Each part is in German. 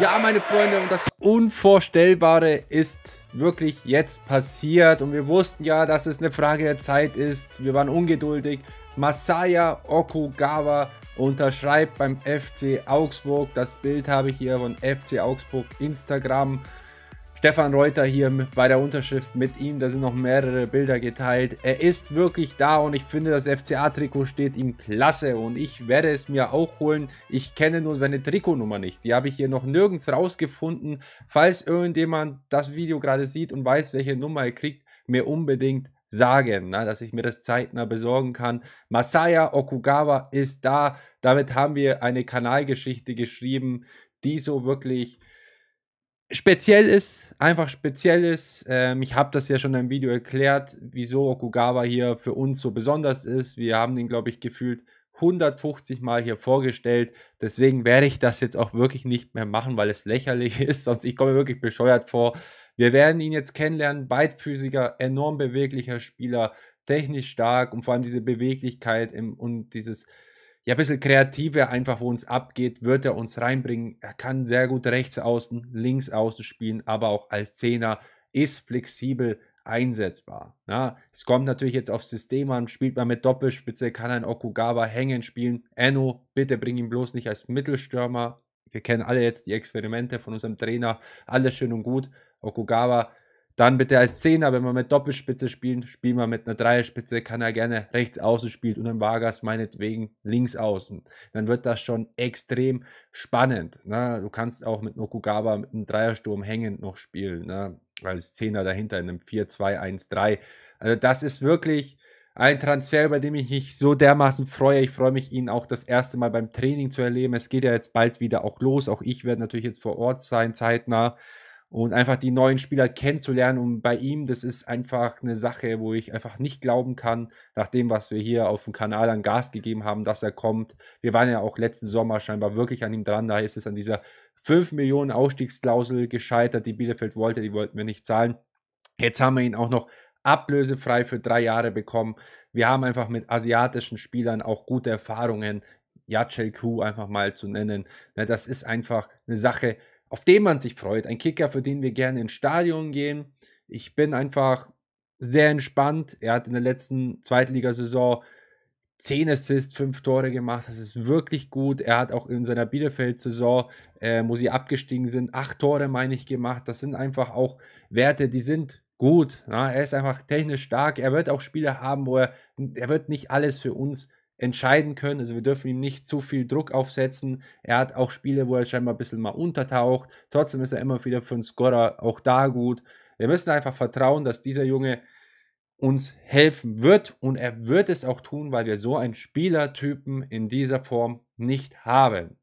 Ja, meine Freunde, und das Unvorstellbare ist wirklich jetzt passiert. Und wir wussten ja, dass es eine Frage der Zeit ist. Wir waren ungeduldig. Masaya Okugawa unterschreibt beim FC Augsburg. Das Bild habe ich hier von FC Augsburg Instagram. Stefan Reuter hier bei der Unterschrift mit ihm. Da sind noch mehrere Bilder geteilt. Er ist wirklich da und ich finde, das FCA-Trikot steht ihm klasse und ich werde es mir auch holen. Ich kenne nur seine Trikotnummer nicht. Die habe ich hier noch nirgends rausgefunden. Falls irgendjemand das Video gerade sieht und weiß, welche Nummer er kriegt, mir unbedingt sagen, na, ne, dass ich mir das zeitnah besorgen kann. Masaya Okugawa ist da. Damit haben wir eine Kanalgeschichte geschrieben, die so wirklich speziell ist, einfach speziell ist. Ähm, ich habe das ja schon im Video erklärt, wieso Okugawa hier für uns so besonders ist. Wir haben ihn, glaube ich, gefühlt 150 Mal hier vorgestellt. Deswegen werde ich das jetzt auch wirklich nicht mehr machen, weil es lächerlich ist. Sonst ich komme wirklich bescheuert vor. Wir werden ihn jetzt kennenlernen. Beidfüßiger, enorm beweglicher Spieler, technisch stark und vor allem diese Beweglichkeit im, und dieses ja, ein bisschen kreativer einfach, wo uns abgeht, wird er uns reinbringen. Er kann sehr gut rechts außen, links außen spielen, aber auch als Zehner ist flexibel einsetzbar. Ja, es kommt natürlich jetzt aufs System an, spielt man mit Doppelspitze, kann ein Okugawa hängen spielen. Enno, bitte bring ihn bloß nicht als Mittelstürmer. Wir kennen alle jetzt die Experimente von unserem Trainer, alles schön und gut. Okugawa dann bitte als Zehner, wenn wir mit Doppelspitze spielen, spielen wir mit einer Dreierspitze, kann er gerne rechts außen spielen und dann Vargas meinetwegen links außen. Dann wird das schon extrem spannend. Ne? Du kannst auch mit Nokugawa mit einem Dreiersturm hängend noch spielen, ne? als Zehner dahinter in einem 4-2-1-3. Also das ist wirklich ein Transfer, über den ich mich so dermaßen freue. Ich freue mich, ihn auch das erste Mal beim Training zu erleben. Es geht ja jetzt bald wieder auch los. Auch ich werde natürlich jetzt vor Ort sein, zeitnah und einfach die neuen Spieler kennenzulernen. Und bei ihm, das ist einfach eine Sache, wo ich einfach nicht glauben kann, nach dem, was wir hier auf dem Kanal an Gas gegeben haben, dass er kommt. Wir waren ja auch letzten Sommer scheinbar wirklich an ihm dran. Da ist es an dieser 5 Millionen Ausstiegsklausel gescheitert, die Bielefeld wollte. Die wollten wir nicht zahlen. Jetzt haben wir ihn auch noch ablösefrei für drei Jahre bekommen. Wir haben einfach mit asiatischen Spielern auch gute Erfahrungen. Yachel Crew einfach mal zu nennen. Ne, das ist einfach eine Sache, auf den man sich freut. Ein Kicker, für den wir gerne ins Stadion gehen. Ich bin einfach sehr entspannt. Er hat in der letzten Zweitligasaison 10 Assists, 5 Tore gemacht. Das ist wirklich gut. Er hat auch in seiner Bielefeld-Saison, äh, wo sie abgestiegen sind, 8 Tore, meine ich, gemacht. Das sind einfach auch Werte, die sind gut. Ja? Er ist einfach technisch stark. Er wird auch Spiele haben, wo er, er wird nicht alles für uns entscheiden können. Also wir dürfen ihm nicht zu viel Druck aufsetzen. Er hat auch Spiele, wo er scheinbar ein bisschen mal untertaucht. Trotzdem ist er immer wieder für einen Scorer auch da gut. Wir müssen einfach vertrauen, dass dieser Junge uns helfen wird und er wird es auch tun, weil wir so einen Spielertypen in dieser Form nicht haben.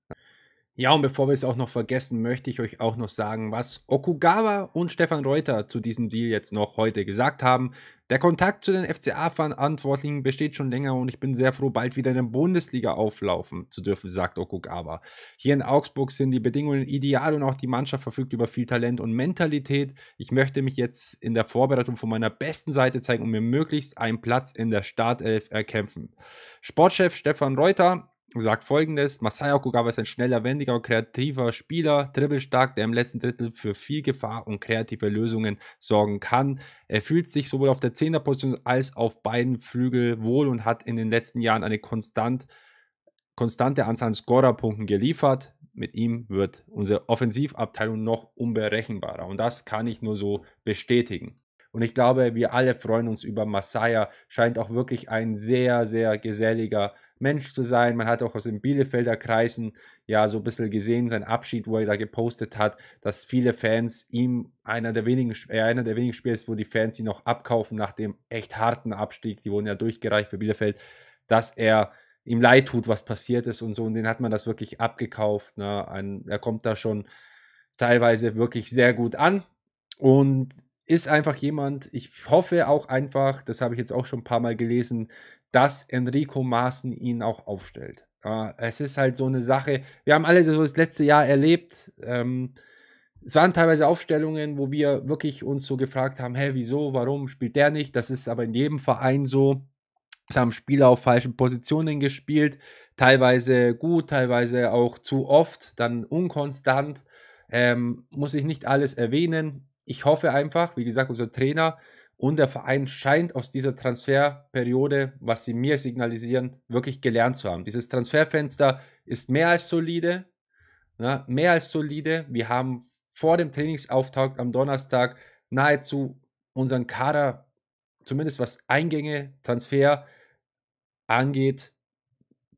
Ja, und bevor wir es auch noch vergessen, möchte ich euch auch noch sagen, was Okugawa und Stefan Reuter zu diesem Deal jetzt noch heute gesagt haben. Der Kontakt zu den FCA-Verantwortlichen besteht schon länger und ich bin sehr froh, bald wieder in der Bundesliga auflaufen zu dürfen, sagt Okugawa. Hier in Augsburg sind die Bedingungen ideal und auch die Mannschaft verfügt über viel Talent und Mentalität. Ich möchte mich jetzt in der Vorbereitung von meiner besten Seite zeigen und mir möglichst einen Platz in der Startelf erkämpfen. Sportchef Stefan Reuter sagt folgendes: Masai Okugawa ist ein schneller, wendiger und kreativer Spieler, dribbelstark, der im letzten Drittel für viel Gefahr und kreative Lösungen sorgen kann. Er fühlt sich sowohl auf der Zehnerposition als auf beiden Flügel wohl und hat in den letzten Jahren eine konstant, konstante Anzahl an Scorerpunkten geliefert. Mit ihm wird unsere Offensivabteilung noch unberechenbarer und das kann ich nur so bestätigen. Und ich glaube, wir alle freuen uns über Masaya. Scheint auch wirklich ein sehr, sehr geselliger Mensch zu sein. Man hat auch aus den Bielefelder Kreisen ja so ein bisschen gesehen, seinen Abschied, wo er da gepostet hat, dass viele Fans ihm einer der wenigen, äh, einer der wenigen Spiele ist, wo die Fans ihn noch abkaufen nach dem echt harten Abstieg. Die wurden ja durchgereicht für Bielefeld, dass er ihm leid tut, was passiert ist und so. Und den hat man das wirklich abgekauft. Ne? Ein, er kommt da schon teilweise wirklich sehr gut an und ist einfach jemand, ich hoffe auch einfach, das habe ich jetzt auch schon ein paar Mal gelesen, dass Enrico Maaßen ihn auch aufstellt. Äh, es ist halt so eine Sache, wir haben alle so das letzte Jahr erlebt. Ähm, es waren teilweise Aufstellungen, wo wir wirklich uns so gefragt haben, hey, wieso, warum spielt der nicht? Das ist aber in jedem Verein so. Es haben Spieler auf falschen Positionen gespielt, teilweise gut, teilweise auch zu oft, dann unkonstant. Ähm, muss ich nicht alles erwähnen. Ich hoffe einfach, wie gesagt, unser Trainer und der Verein scheint aus dieser Transferperiode, was sie mir signalisieren, wirklich gelernt zu haben. Dieses Transferfenster ist mehr als solide. Ne? Mehr als solide. Wir haben vor dem Trainingsauftakt am Donnerstag nahezu unseren Kader, zumindest was Eingänge, Transfer angeht,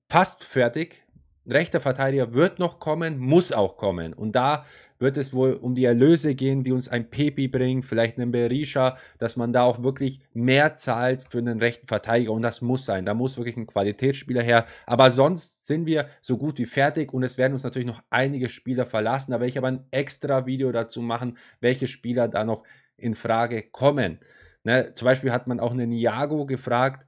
fast fertig. Ein rechter Verteidiger wird noch kommen, muss auch kommen. Und da wird es wohl um die Erlöse gehen, die uns ein Pepi bringt, vielleicht einen Berisha, dass man da auch wirklich mehr zahlt für einen rechten Verteidiger. Und das muss sein. Da muss wirklich ein Qualitätsspieler her. Aber sonst sind wir so gut wie fertig und es werden uns natürlich noch einige Spieler verlassen. Da werde ich aber ein extra Video dazu machen, welche Spieler da noch in Frage kommen. Ne, zum Beispiel hat man auch einen Iago gefragt,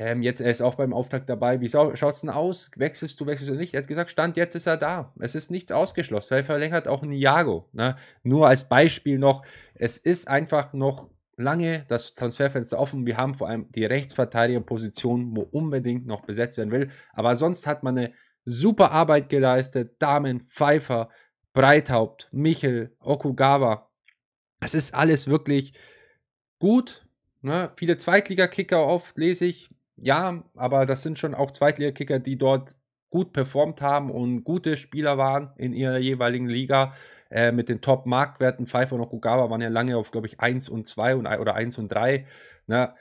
ähm, jetzt, er ist auch beim Auftakt dabei. Wie schaut es denn aus? Wechselst du, wechselst du nicht? Er hat gesagt, Stand jetzt ist er da. Es ist nichts ausgeschlossen. Vielleicht verlängert auch Niago. Ne? Nur als Beispiel noch, es ist einfach noch lange das Transferfenster offen. Wir haben vor allem die Rechtsverteidigerposition, wo unbedingt noch besetzt werden will. Aber sonst hat man eine super Arbeit geleistet. Damen, Pfeiffer, Breithaupt, Michel, Okugawa. Es ist alles wirklich gut. Ne? Viele Zweitliga-Kicker oft lese ich ja, aber das sind schon auch Zweitliga-Kicker, die dort gut performt haben und gute Spieler waren in ihrer jeweiligen Liga. Äh, mit den Top-Marktwerten, Pfeiffer und Okugawa waren ja lange auf, glaube ich, 1 und 2 und, oder 1 und 3. Ne?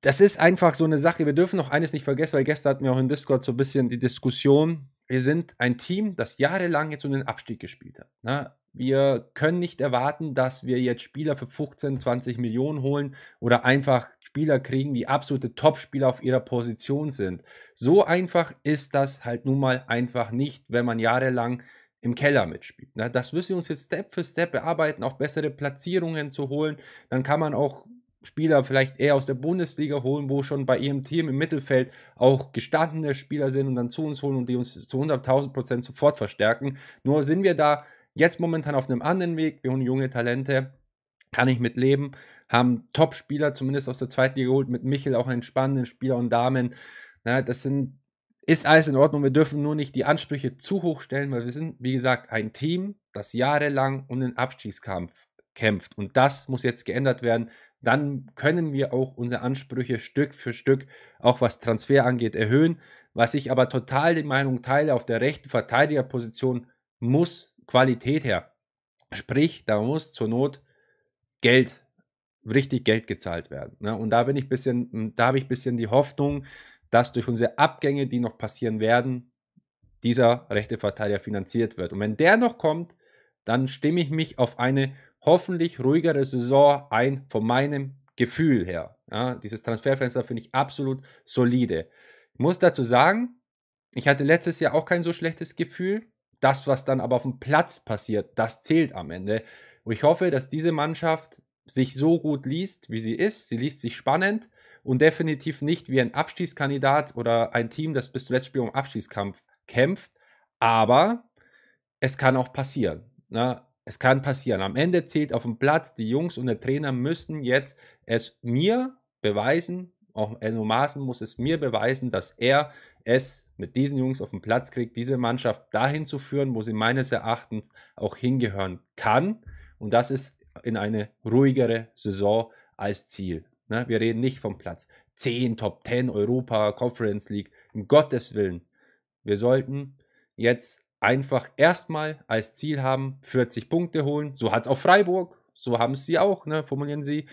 Das ist einfach so eine Sache. Wir dürfen noch eines nicht vergessen, weil gestern hatten wir auch in Discord so ein bisschen die Diskussion. Wir sind ein Team, das jahrelang jetzt um den Abstieg gespielt hat. Ne? Wir können nicht erwarten, dass wir jetzt Spieler für 15, 20 Millionen holen oder einfach Spieler kriegen, die absolute Top-Spieler auf ihrer Position sind. So einfach ist das halt nun mal einfach nicht, wenn man jahrelang im Keller mitspielt. Ne? das müssen wir uns jetzt Step für Step bearbeiten, auch bessere Platzierungen zu holen. Dann kann man auch Spieler vielleicht eher aus der Bundesliga holen, wo schon bei ihrem Team im Mittelfeld auch gestandene Spieler sind und dann zu uns holen und die uns zu 100.000 Prozent sofort verstärken. Nur sind wir da jetzt momentan auf einem anderen Weg. Wir holen junge Talente kann ich mit leben. Haben Top-Spieler, zumindest aus der zweiten Liga geholt, mit Michel auch einen spannenden Spieler und Damen. Na, das sind, ist alles in Ordnung. Wir dürfen nur nicht die Ansprüche zu hoch stellen, weil wir sind, wie gesagt, ein Team, das jahrelang um den Abstiegskampf kämpft. Und das muss jetzt geändert werden. Dann können wir auch unsere Ansprüche Stück für Stück, auch was Transfer angeht, erhöhen. Was ich aber total die Meinung teile, auf der rechten Verteidigerposition muss Qualität her. Sprich, da muss zur Not Geld, richtig Geld gezahlt werden. Ne? Und da bin ich bisschen, hm, da habe ich ein bisschen die Hoffnung, dass durch unsere Abgänge, die noch passieren werden, dieser rechte Verteidiger finanziert wird. Und wenn der noch kommt, dann stimme ich mich auf eine hoffentlich ruhigere Saison ein, von meinem Gefühl her. Ja, dieses Transferfenster finde ich absolut solide. Ich muss dazu sagen, ich hatte letztes Jahr auch kein so schlechtes Gefühl. Das, was dann aber auf dem Platz passiert, das zählt am Ende. Und ich hoffe, dass diese Mannschaft sich so gut liest, wie sie ist. Sie liest sich spannend und definitiv nicht wie ein Abschießkandidat oder ein Team, das bis zum letzten Spiel um Abschießkampf kämpft. Aber es kann auch passieren. Ne? Es kann passieren. Am Ende zählt auf dem Platz, die Jungs und der Trainer müssen jetzt es mir beweisen, auch Enno Maaßen muss es mir beweisen, dass er es mit diesen Jungs auf den Platz kriegt, diese Mannschaft dahin zu führen, wo sie meines Erachtens auch hingehören kann. Und das ist in eine ruhigere Saison als Ziel. Ne? Wir reden nicht vom Platz 10, Top 10, Europa, Conference League, um Gottes Willen. Wir sollten jetzt einfach erstmal als Ziel haben, 40 Punkte holen. So hat es auch Freiburg, so haben es sie auch, ne? formulieren sie.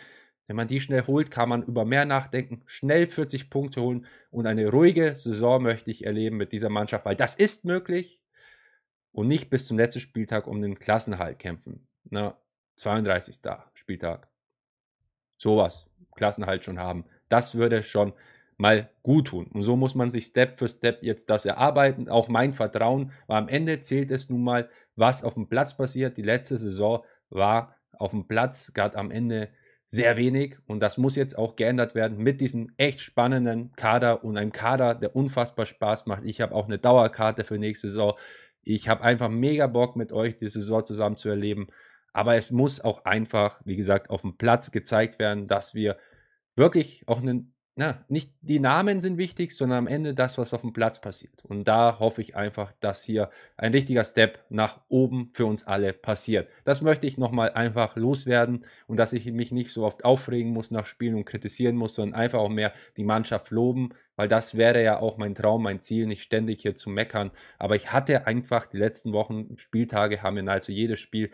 Wenn man die schnell holt, kann man über mehr nachdenken, schnell 40 Punkte holen und eine ruhige Saison möchte ich erleben mit dieser Mannschaft, weil das ist möglich und nicht bis zum letzten Spieltag um den Klassenhalt kämpfen. Na, ne, 32. Spieltag. Sowas. Klassenhalt schon haben. Das würde schon mal gut tun. Und so muss man sich Step für Step jetzt das erarbeiten. Auch mein Vertrauen, weil am Ende zählt es nun mal, was auf dem Platz passiert. Die letzte Saison war auf dem Platz gerade am Ende sehr wenig und das muss jetzt auch geändert werden mit diesem echt spannenden Kader und einem Kader, der unfassbar Spaß macht. Ich habe auch eine Dauerkarte für nächste Saison. Ich habe einfach mega Bock mit euch die Saison zusammen zu erleben. Aber es muss auch einfach, wie gesagt, auf dem Platz gezeigt werden, dass wir wirklich auch einen, na, nicht die Namen sind wichtig, sondern am Ende das, was auf dem Platz passiert. Und da hoffe ich einfach, dass hier ein richtiger Step nach oben für uns alle passiert. Das möchte ich nochmal einfach loswerden und dass ich mich nicht so oft aufregen muss nach Spielen und kritisieren muss, sondern einfach auch mehr die Mannschaft loben, weil das wäre ja auch mein Traum, mein Ziel, nicht ständig hier zu meckern. Aber ich hatte einfach die letzten Wochen, Spieltage haben wir nahezu jedes Spiel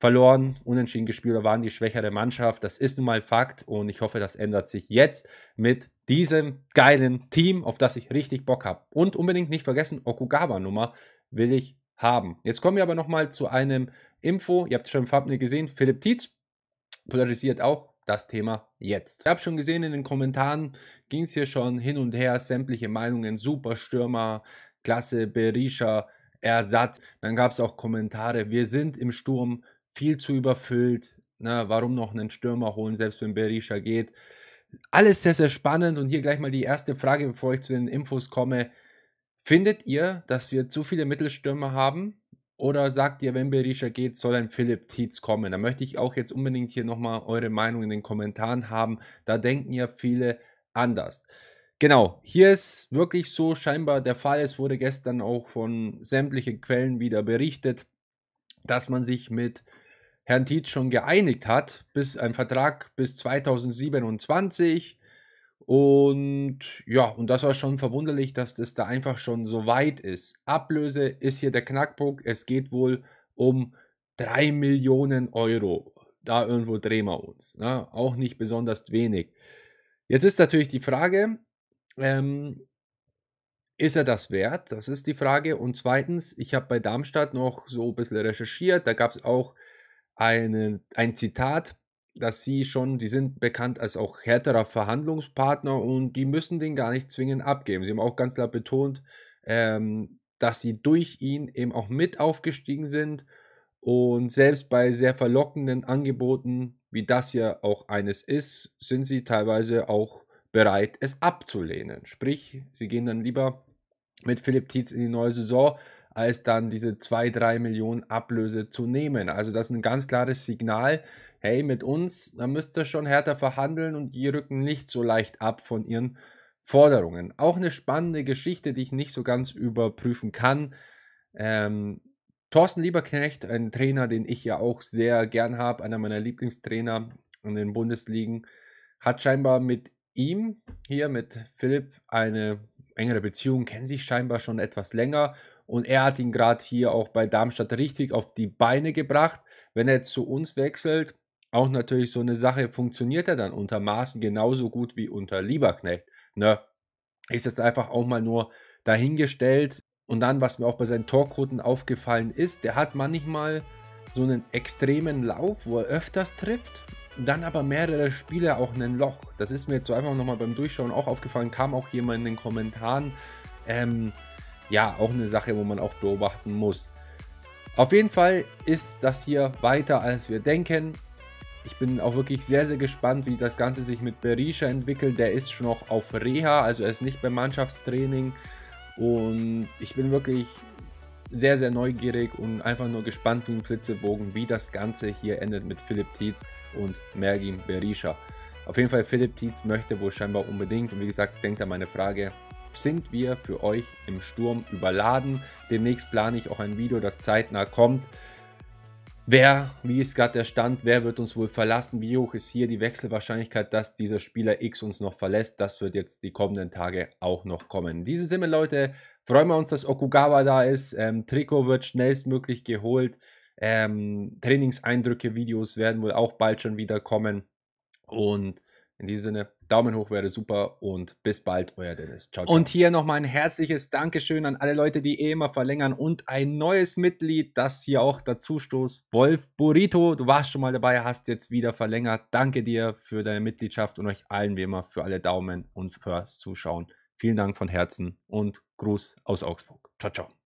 verloren, unentschieden gespielt oder waren die schwächere Mannschaft. Das ist nun mal Fakt und ich hoffe, das ändert sich jetzt mit diesem geilen Team, auf das ich richtig Bock habe. Und unbedingt nicht vergessen, Okugawa-Nummer will ich haben. Jetzt kommen wir aber nochmal zu einem Info. Ihr habt es schon im Thumbnail gesehen. Philipp Tietz polarisiert auch das Thema jetzt. Ich habe schon gesehen, in den Kommentaren ging es hier schon hin und her, sämtliche Meinungen, Superstürmer, Klasse, Berisha, Ersatz. Dann gab es auch Kommentare, wir sind im Sturm viel zu überfüllt. Na, ne? warum noch einen Stürmer holen, selbst wenn Berisha geht? Alles sehr, sehr spannend. Und hier gleich mal die erste Frage, bevor ich zu den Infos komme. Findet ihr, dass wir zu viele Mittelstürmer haben? Oder sagt ihr, wenn Berisha geht, soll ein Philipp Tietz kommen? Da möchte ich auch jetzt unbedingt hier nochmal eure Meinung in den Kommentaren haben. Da denken ja viele anders. Genau, hier ist wirklich so scheinbar der Fall. Es wurde gestern auch von sämtlichen Quellen wieder berichtet, dass man sich mit Herrn Tietz schon geeinigt hat, bis ein Vertrag bis 2027. Und ja, und das war schon verwunderlich, dass das da einfach schon so weit ist. Ablöse ist hier der Knackpunkt. Es geht wohl um 3 Millionen Euro. Da irgendwo drehen wir uns. Ne? Auch nicht besonders wenig. Jetzt ist natürlich die Frage, ähm, ist er das wert? Das ist die Frage. Und zweitens, ich habe bei Darmstadt noch so ein bisschen recherchiert. Da gab es auch eine, ein Zitat, dass sie schon, die sind bekannt als auch härterer Verhandlungspartner und die müssen den gar nicht zwingend abgeben. Sie haben auch ganz klar betont, ähm, dass sie durch ihn eben auch mit aufgestiegen sind und selbst bei sehr verlockenden Angeboten, wie das ja auch eines ist, sind sie teilweise auch bereit, es abzulehnen. Sprich, sie gehen dann lieber mit Philipp Tietz in die neue Saison, als dann diese 2, 3 Millionen Ablöse zu nehmen. Also das ist ein ganz klares Signal, hey, mit uns, da müsst ihr schon härter verhandeln und die rücken nicht so leicht ab von ihren Forderungen. Auch eine spannende Geschichte, die ich nicht so ganz überprüfen kann. Ähm, Thorsten Lieberknecht, ein Trainer, den ich ja auch sehr gern habe, einer meiner Lieblingstrainer in den Bundesligen, hat scheinbar mit ihm hier, mit Philipp, eine engere Beziehung, kennen sich scheinbar schon etwas länger und er hat ihn gerade hier auch bei Darmstadt richtig auf die Beine gebracht. Wenn er jetzt zu uns wechselt, auch natürlich so eine Sache, funktioniert er dann unter Maßen genauso gut wie unter Lieberknecht. Ne? Ist jetzt einfach auch mal nur dahingestellt. Und dann, was mir auch bei seinen Torquoten aufgefallen ist, der hat manchmal so einen extremen Lauf, wo er öfters trifft, dann aber mehrere Spiele auch ein Loch. Das ist mir jetzt so einfach nochmal beim Durchschauen auch aufgefallen, kam auch jemand in den Kommentaren. Ähm, ja, auch eine Sache, wo man auch beobachten muss. Auf jeden Fall ist das hier weiter, als wir denken. Ich bin auch wirklich sehr, sehr gespannt, wie das Ganze sich mit Berisha entwickelt. Der ist schon noch auf Reha, also er ist nicht beim Mannschaftstraining. Und ich bin wirklich sehr, sehr neugierig und einfach nur gespannt wie ein Flitzebogen, wie das Ganze hier endet mit Philipp Tietz und Mergin Berisha. Auf jeden Fall, Philipp Tietz möchte wohl scheinbar unbedingt. Und wie gesagt, denkt an meine Frage, sind wir für euch im Sturm überladen. Demnächst plane ich auch ein Video, das zeitnah kommt. Wer, wie ist gerade der Stand, wer wird uns wohl verlassen? Wie hoch ist hier die Wechselwahrscheinlichkeit, dass dieser Spieler X uns noch verlässt? Das wird jetzt die kommenden Tage auch noch kommen. In diesem Sinne, Leute, freuen wir uns, dass Okugawa da ist. Ähm, Trikot wird schnellstmöglich geholt. Ähm, Trainingseindrücke, Videos werden wohl auch bald schon wieder kommen. Und in diesem Sinne, Daumen hoch wäre super und bis bald, euer Dennis. Ciao, ciao. Und hier nochmal ein herzliches Dankeschön an alle Leute, die eh immer verlängern und ein neues Mitglied, das hier auch dazu stoßt. Wolf Burrito, du warst schon mal dabei, hast jetzt wieder verlängert. Danke dir für deine Mitgliedschaft und euch allen wie immer für alle Daumen und fürs Zuschauen. Vielen Dank von Herzen und Gruß aus Augsburg. Ciao, ciao.